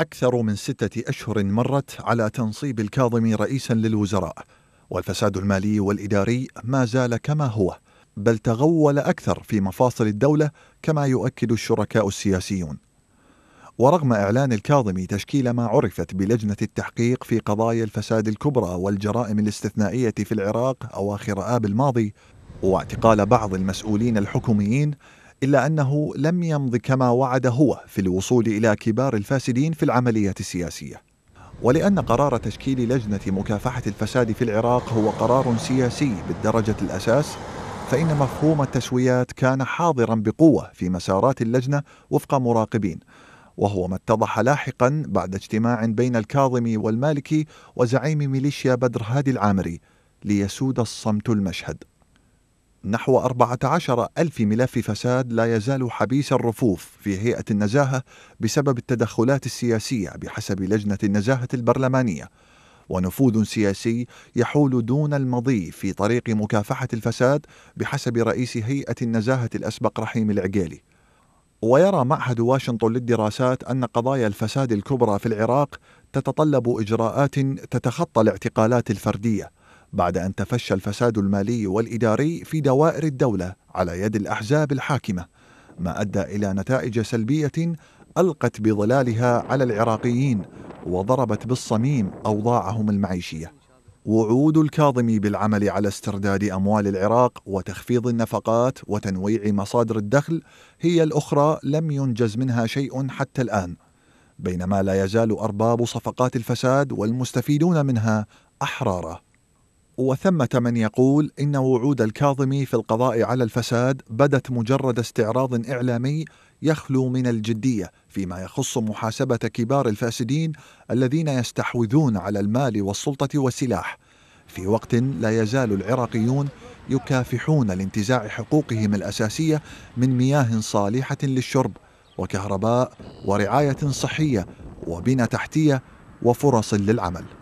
أكثر من ستة أشهر مرت على تنصيب الكاظم رئيسا للوزراء والفساد المالي والإداري ما زال كما هو بل تغول أكثر في مفاصل الدولة كما يؤكد الشركاء السياسيون ورغم إعلان الكاظم تشكيل ما عرفت بلجنة التحقيق في قضايا الفساد الكبرى والجرائم الاستثنائية في العراق أواخر آب الماضي واعتقال بعض المسؤولين الحكوميين إلا أنه لم يمض كما وعد هو في الوصول إلى كبار الفاسدين في العملية السياسية ولأن قرار تشكيل لجنة مكافحة الفساد في العراق هو قرار سياسي بالدرجة الأساس فإن مفهوم التسويات كان حاضرا بقوة في مسارات اللجنة وفق مراقبين وهو ما اتضح لاحقا بعد اجتماع بين الكاظمي والمالكي وزعيم ميليشيا بدر هادي العامري ليسود الصمت المشهد نحو 14 ألف ملف فساد لا يزال حبيس الرفوف في هيئة النزاهة بسبب التدخلات السياسية بحسب لجنة النزاهة البرلمانية ونفوذ سياسي يحول دون المضي في طريق مكافحة الفساد بحسب رئيس هيئة النزاهة الأسبق رحيم العقيلي ويرى معهد واشنطن للدراسات أن قضايا الفساد الكبرى في العراق تتطلب إجراءات تتخطى الاعتقالات الفردية بعد أن تفشى الفساد المالي والإداري في دوائر الدولة على يد الأحزاب الحاكمة ما أدى إلى نتائج سلبية ألقت بظلالها على العراقيين وضربت بالصميم أوضاعهم المعيشية وعود الكاظمي بالعمل على استرداد اموال العراق وتخفيض النفقات وتنويع مصادر الدخل هي الاخرى لم ينجز منها شيء حتى الان بينما لا يزال ارباب صفقات الفساد والمستفيدون منها احرارا وثمة من يقول إن وعود الكاظمي في القضاء على الفساد بدت مجرد استعراض إعلامي يخلو من الجدية فيما يخص محاسبة كبار الفاسدين الذين يستحوذون على المال والسلطة والسلاح في وقت لا يزال العراقيون يكافحون لانتزاع حقوقهم الأساسية من مياه صالحة للشرب وكهرباء ورعاية صحية وبنى تحتية وفرص للعمل